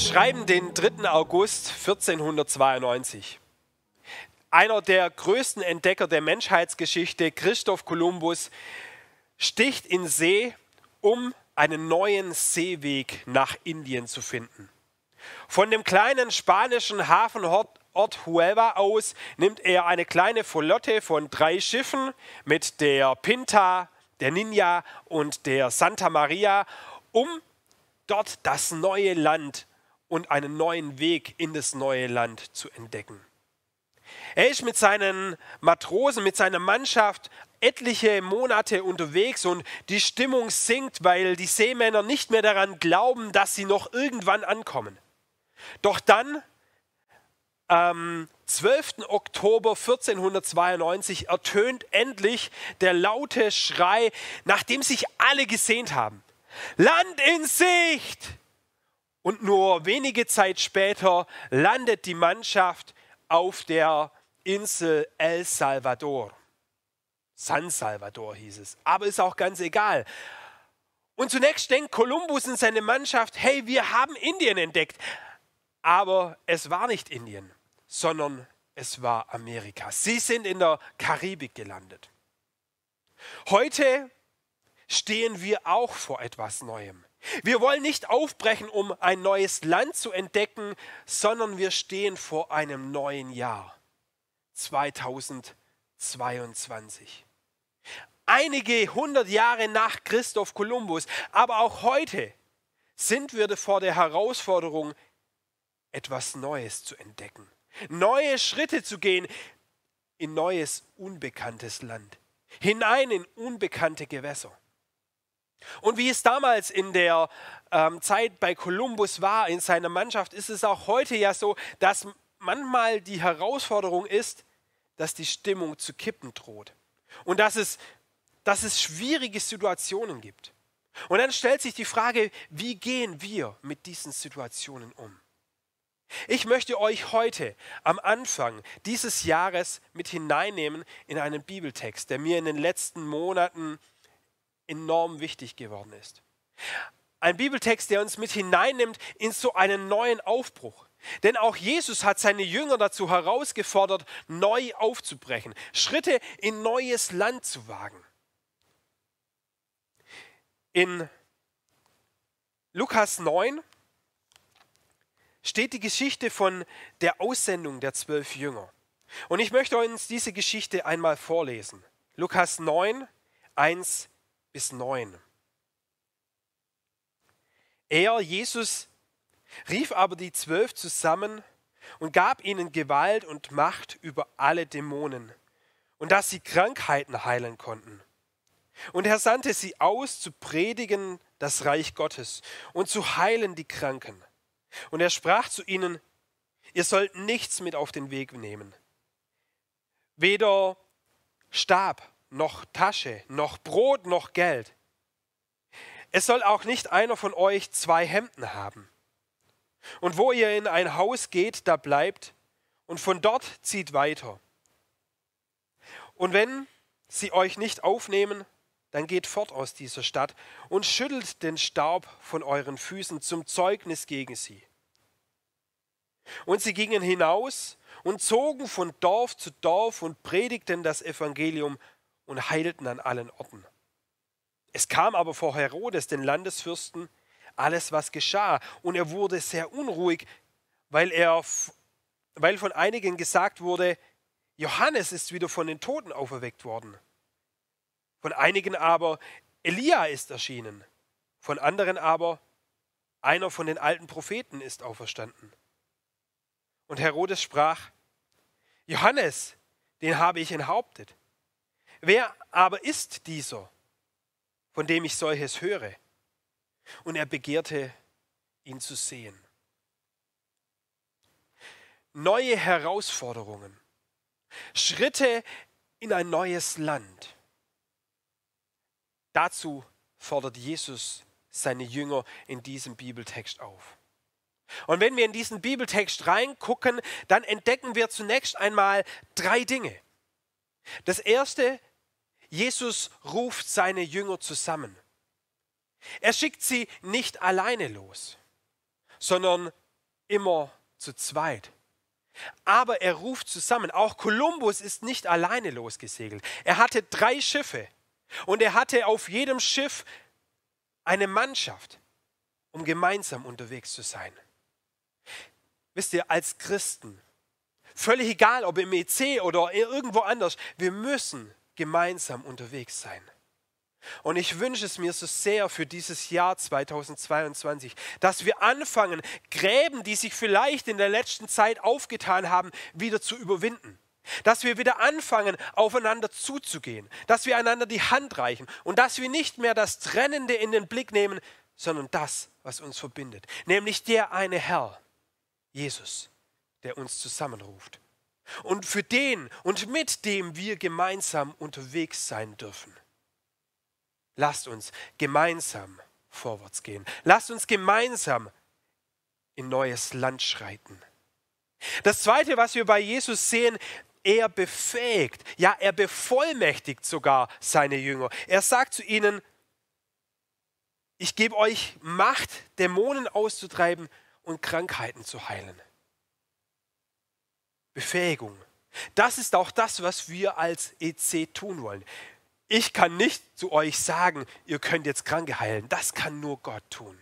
Wir schreiben den 3. August 1492. Einer der größten Entdecker der Menschheitsgeschichte, Christoph Kolumbus, sticht in See, um einen neuen Seeweg nach Indien zu finden. Von dem kleinen spanischen Hafenort Huelva aus nimmt er eine kleine Folotte von drei Schiffen mit der Pinta, der Ninja und der Santa Maria, um dort das neue Land und einen neuen Weg in das neue Land zu entdecken. Er ist mit seinen Matrosen, mit seiner Mannschaft etliche Monate unterwegs und die Stimmung sinkt, weil die Seemänner nicht mehr daran glauben, dass sie noch irgendwann ankommen. Doch dann, am 12. Oktober 1492, ertönt endlich der laute Schrei, nach dem sich alle gesehnt haben. Land in Sicht! Und nur wenige Zeit später landet die Mannschaft auf der Insel El Salvador. San Salvador hieß es. Aber ist auch ganz egal. Und zunächst denkt Kolumbus und seine Mannschaft, hey, wir haben Indien entdeckt. Aber es war nicht Indien, sondern es war Amerika. Sie sind in der Karibik gelandet. Heute stehen wir auch vor etwas Neuem. Wir wollen nicht aufbrechen, um ein neues Land zu entdecken, sondern wir stehen vor einem neuen Jahr 2022. Einige hundert Jahre nach Christoph Kolumbus, aber auch heute sind wir vor der Herausforderung, etwas Neues zu entdecken, neue Schritte zu gehen in neues, unbekanntes Land, hinein in unbekannte Gewässer. Und wie es damals in der ähm, Zeit bei Kolumbus war, in seiner Mannschaft, ist es auch heute ja so, dass manchmal die Herausforderung ist, dass die Stimmung zu kippen droht. Und dass es, dass es schwierige Situationen gibt. Und dann stellt sich die Frage, wie gehen wir mit diesen Situationen um? Ich möchte euch heute am Anfang dieses Jahres mit hineinnehmen in einen Bibeltext, der mir in den letzten Monaten enorm wichtig geworden ist. Ein Bibeltext, der uns mit hineinnimmt in so einen neuen Aufbruch. Denn auch Jesus hat seine Jünger dazu herausgefordert, neu aufzubrechen, Schritte in neues Land zu wagen. In Lukas 9 steht die Geschichte von der Aussendung der zwölf Jünger. Und ich möchte uns diese Geschichte einmal vorlesen. Lukas 9, 1 bis 9. Er, Jesus, rief aber die zwölf zusammen und gab ihnen Gewalt und Macht über alle Dämonen und dass sie Krankheiten heilen konnten. Und er sandte sie aus, zu predigen das Reich Gottes und zu heilen die Kranken. Und er sprach zu ihnen, ihr sollt nichts mit auf den Weg nehmen, weder Stab noch Tasche, noch Brot, noch Geld. Es soll auch nicht einer von euch zwei Hemden haben. Und wo ihr in ein Haus geht, da bleibt und von dort zieht weiter. Und wenn sie euch nicht aufnehmen, dann geht fort aus dieser Stadt und schüttelt den Staub von euren Füßen zum Zeugnis gegen sie. Und sie gingen hinaus und zogen von Dorf zu Dorf und predigten das Evangelium und heilten an allen Orten. Es kam aber vor Herodes, den Landesfürsten, alles, was geschah, und er wurde sehr unruhig, weil, er, weil von einigen gesagt wurde, Johannes ist wieder von den Toten auferweckt worden. Von einigen aber, Elia ist erschienen. Von anderen aber, einer von den alten Propheten ist auferstanden. Und Herodes sprach, Johannes, den habe ich enthauptet Wer aber ist dieser, von dem ich solches höre? Und er begehrte, ihn zu sehen. Neue Herausforderungen, Schritte in ein neues Land. Dazu fordert Jesus seine Jünger in diesem Bibeltext auf. Und wenn wir in diesen Bibeltext reingucken, dann entdecken wir zunächst einmal drei Dinge. Das erste ist, Jesus ruft seine Jünger zusammen. Er schickt sie nicht alleine los, sondern immer zu zweit. Aber er ruft zusammen. Auch Kolumbus ist nicht alleine losgesegelt. Er hatte drei Schiffe und er hatte auf jedem Schiff eine Mannschaft, um gemeinsam unterwegs zu sein. Wisst ihr, als Christen, völlig egal, ob im EC oder irgendwo anders, wir müssen gemeinsam unterwegs sein. Und ich wünsche es mir so sehr für dieses Jahr 2022, dass wir anfangen, Gräben, die sich vielleicht in der letzten Zeit aufgetan haben, wieder zu überwinden. Dass wir wieder anfangen, aufeinander zuzugehen, dass wir einander die Hand reichen und dass wir nicht mehr das Trennende in den Blick nehmen, sondern das, was uns verbindet, nämlich der eine Herr, Jesus, der uns zusammenruft und für den und mit dem wir gemeinsam unterwegs sein dürfen. Lasst uns gemeinsam vorwärts gehen. Lasst uns gemeinsam in neues Land schreiten. Das Zweite, was wir bei Jesus sehen, er befähigt, ja, er bevollmächtigt sogar seine Jünger. Er sagt zu ihnen, ich gebe euch Macht, Dämonen auszutreiben und Krankheiten zu heilen. Befähigung. Das ist auch das, was wir als EC tun wollen. Ich kann nicht zu euch sagen, ihr könnt jetzt Kranke heilen. Das kann nur Gott tun.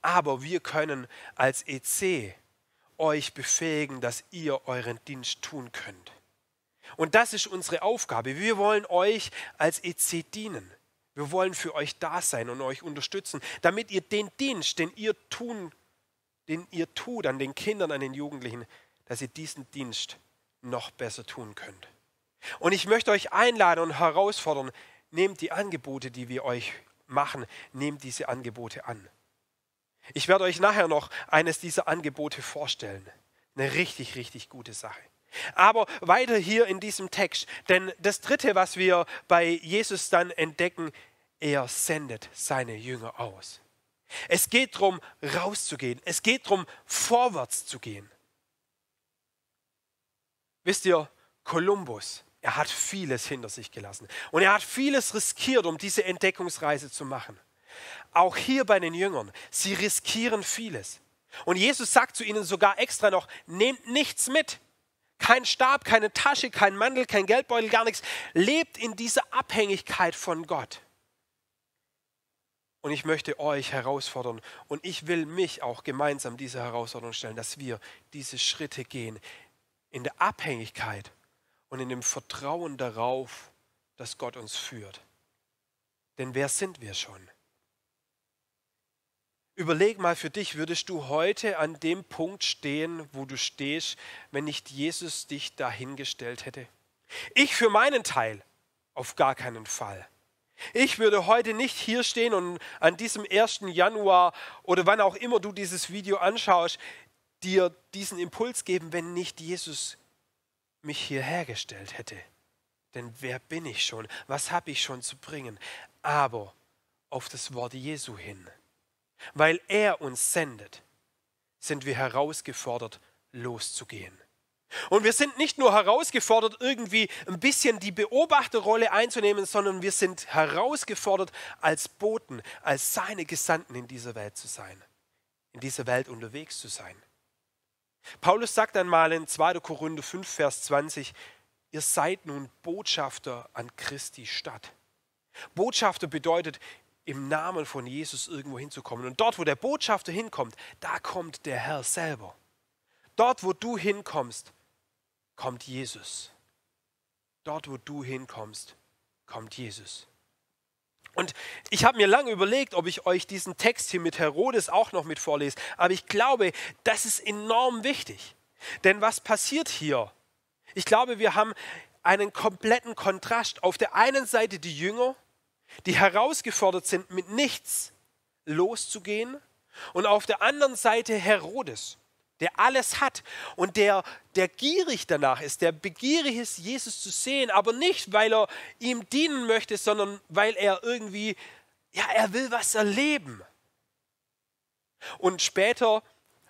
Aber wir können als EC euch befähigen, dass ihr euren Dienst tun könnt. Und das ist unsere Aufgabe. Wir wollen euch als EC dienen. Wir wollen für euch da sein und euch unterstützen, damit ihr den Dienst, den ihr tun, den ihr tut an den Kindern, an den Jugendlichen, dass ihr diesen Dienst noch besser tun könnt. Und ich möchte euch einladen und herausfordern, nehmt die Angebote, die wir euch machen, nehmt diese Angebote an. Ich werde euch nachher noch eines dieser Angebote vorstellen. Eine richtig, richtig gute Sache. Aber weiter hier in diesem Text, denn das Dritte, was wir bei Jesus dann entdecken, er sendet seine Jünger aus. Es geht darum, rauszugehen. Es geht darum, vorwärts zu gehen. Wisst ihr, Kolumbus, er hat vieles hinter sich gelassen. Und er hat vieles riskiert, um diese Entdeckungsreise zu machen. Auch hier bei den Jüngern, sie riskieren vieles. Und Jesus sagt zu ihnen sogar extra noch, nehmt nichts mit. Kein Stab, keine Tasche, kein Mandel, kein Geldbeutel, gar nichts. Lebt in dieser Abhängigkeit von Gott. Und ich möchte euch herausfordern und ich will mich auch gemeinsam dieser Herausforderung stellen, dass wir diese Schritte gehen in der Abhängigkeit und in dem Vertrauen darauf, dass Gott uns führt. Denn wer sind wir schon? Überleg mal für dich, würdest du heute an dem Punkt stehen, wo du stehst, wenn nicht Jesus dich dahingestellt hätte? Ich für meinen Teil auf gar keinen Fall. Ich würde heute nicht hier stehen und an diesem 1. Januar oder wann auch immer du dieses Video anschaust, dir diesen Impuls geben, wenn nicht Jesus mich hierher gestellt hätte. Denn wer bin ich schon? Was habe ich schon zu bringen? Aber auf das Wort Jesu hin. Weil er uns sendet, sind wir herausgefordert, loszugehen. Und wir sind nicht nur herausgefordert, irgendwie ein bisschen die Beobachterrolle einzunehmen, sondern wir sind herausgefordert, als Boten, als seine Gesandten in dieser Welt zu sein, in dieser Welt unterwegs zu sein. Paulus sagt einmal in 2. Korinther 5, Vers 20, ihr seid nun Botschafter an Christi Stadt. Botschafter bedeutet, im Namen von Jesus irgendwo hinzukommen. Und dort, wo der Botschafter hinkommt, da kommt der Herr selber. Dort, wo du hinkommst, kommt Jesus. Dort, wo du hinkommst, kommt Jesus. Und ich habe mir lange überlegt, ob ich euch diesen Text hier mit Herodes auch noch mit vorlese. Aber ich glaube, das ist enorm wichtig. Denn was passiert hier? Ich glaube, wir haben einen kompletten Kontrast. Auf der einen Seite die Jünger, die herausgefordert sind, mit nichts loszugehen. Und auf der anderen Seite Herodes, der alles hat und der, der gierig danach ist, der begierig ist, Jesus zu sehen, aber nicht, weil er ihm dienen möchte, sondern weil er irgendwie, ja, er will was erleben. Und später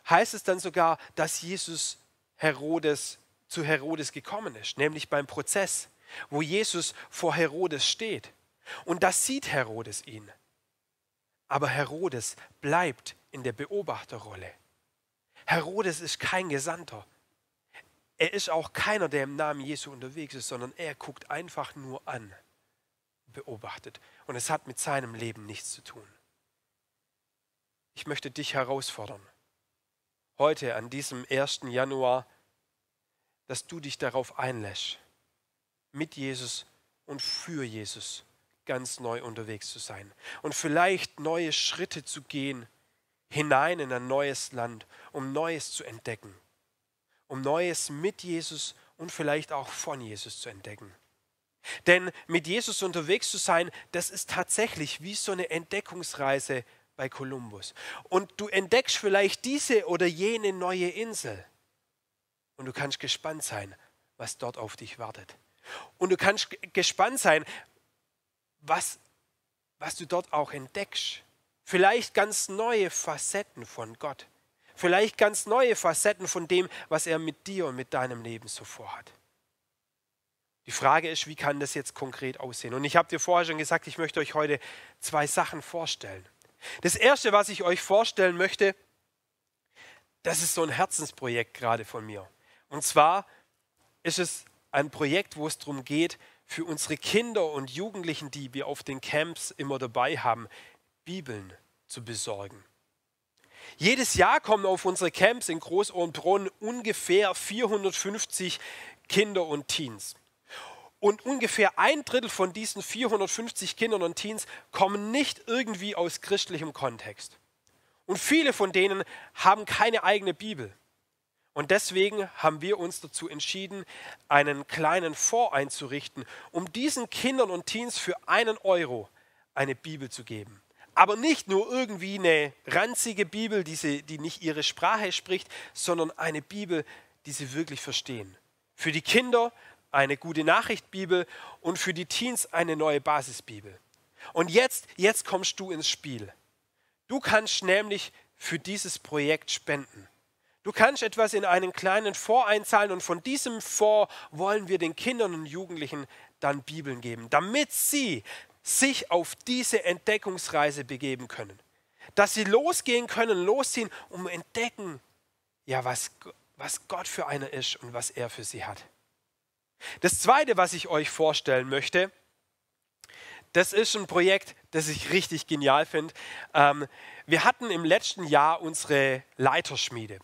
heißt es dann sogar, dass Jesus Herodes zu Herodes gekommen ist, nämlich beim Prozess, wo Jesus vor Herodes steht. Und das sieht Herodes ihn. Aber Herodes bleibt in der Beobachterrolle. Herodes ist kein Gesandter. Er ist auch keiner, der im Namen Jesu unterwegs ist, sondern er guckt einfach nur an, beobachtet. Und es hat mit seinem Leben nichts zu tun. Ich möchte dich herausfordern, heute an diesem 1. Januar, dass du dich darauf einlässt, mit Jesus und für Jesus ganz neu unterwegs zu sein und vielleicht neue Schritte zu gehen, hinein in ein neues Land, um Neues zu entdecken, um Neues mit Jesus und vielleicht auch von Jesus zu entdecken. Denn mit Jesus unterwegs zu sein, das ist tatsächlich wie so eine Entdeckungsreise bei Kolumbus. Und du entdeckst vielleicht diese oder jene neue Insel. Und du kannst gespannt sein, was dort auf dich wartet. Und du kannst gespannt sein, was, was du dort auch entdeckst. Vielleicht ganz neue Facetten von Gott. Vielleicht ganz neue Facetten von dem, was er mit dir und mit deinem Leben so vorhat. Die Frage ist, wie kann das jetzt konkret aussehen? Und ich habe dir vorher schon gesagt, ich möchte euch heute zwei Sachen vorstellen. Das Erste, was ich euch vorstellen möchte, das ist so ein Herzensprojekt gerade von mir. Und zwar ist es ein Projekt, wo es darum geht, für unsere Kinder und Jugendlichen, die wir auf den Camps immer dabei haben, Bibeln zu besorgen. Jedes Jahr kommen auf unsere Camps in Großohrenbrunn ungefähr 450 Kinder und Teens. Und ungefähr ein Drittel von diesen 450 Kindern und Teens kommen nicht irgendwie aus christlichem Kontext. Und viele von denen haben keine eigene Bibel. Und deswegen haben wir uns dazu entschieden, einen kleinen Fonds einzurichten, um diesen Kindern und Teens für einen Euro eine Bibel zu geben. Aber nicht nur irgendwie eine ranzige Bibel, die, sie, die nicht ihre Sprache spricht, sondern eine Bibel, die sie wirklich verstehen. Für die Kinder eine gute Nachrichtbibel und für die Teens eine neue Basisbibel. Und jetzt, jetzt kommst du ins Spiel. Du kannst nämlich für dieses Projekt spenden. Du kannst etwas in einen kleinen Fonds einzahlen und von diesem Fonds wollen wir den Kindern und Jugendlichen dann Bibeln geben, damit sie sich auf diese Entdeckungsreise begeben können. Dass sie losgehen können, losziehen, um entdecken, ja, was, was Gott für einer ist und was er für sie hat. Das zweite, was ich euch vorstellen möchte, das ist ein Projekt, das ich richtig genial finde. Ähm, wir hatten im letzten Jahr unsere Leiterschmiede.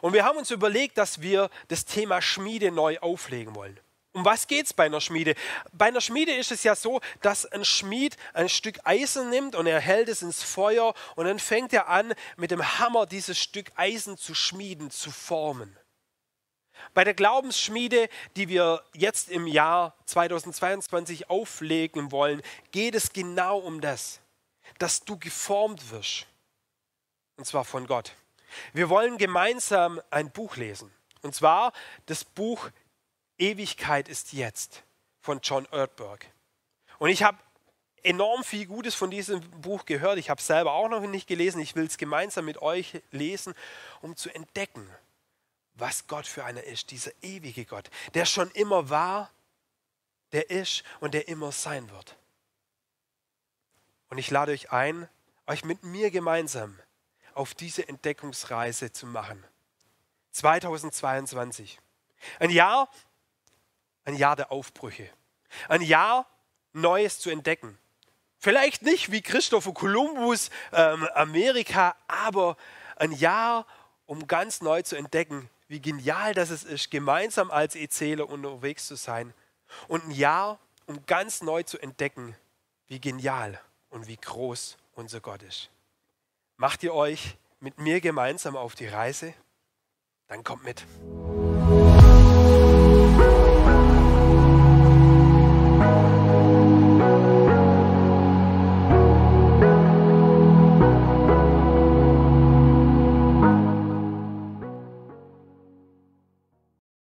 Und wir haben uns überlegt, dass wir das Thema Schmiede neu auflegen wollen. Um was geht es bei einer Schmiede? Bei einer Schmiede ist es ja so, dass ein Schmied ein Stück Eisen nimmt und er hält es ins Feuer und dann fängt er an, mit dem Hammer dieses Stück Eisen zu schmieden, zu formen. Bei der Glaubensschmiede, die wir jetzt im Jahr 2022 auflegen wollen, geht es genau um das, dass du geformt wirst. Und zwar von Gott. Wir wollen gemeinsam ein Buch lesen. Und zwar das Buch Ewigkeit ist jetzt von John Erdberg. Und ich habe enorm viel Gutes von diesem Buch gehört. Ich habe es selber auch noch nicht gelesen. Ich will es gemeinsam mit euch lesen, um zu entdecken, was Gott für einer ist. Dieser ewige Gott, der schon immer war, der ist und der immer sein wird. Und ich lade euch ein, euch mit mir gemeinsam auf diese Entdeckungsreise zu machen. 2022. Ein Jahr, ein Jahr der Aufbrüche, ein Jahr Neues zu entdecken. Vielleicht nicht wie Christopher Columbus ähm, Amerika, aber ein Jahr, um ganz neu zu entdecken, wie genial das ist, gemeinsam als Erzähler unterwegs zu sein. Und ein Jahr, um ganz neu zu entdecken, wie genial und wie groß unser Gott ist. Macht ihr euch mit mir gemeinsam auf die Reise? Dann kommt mit.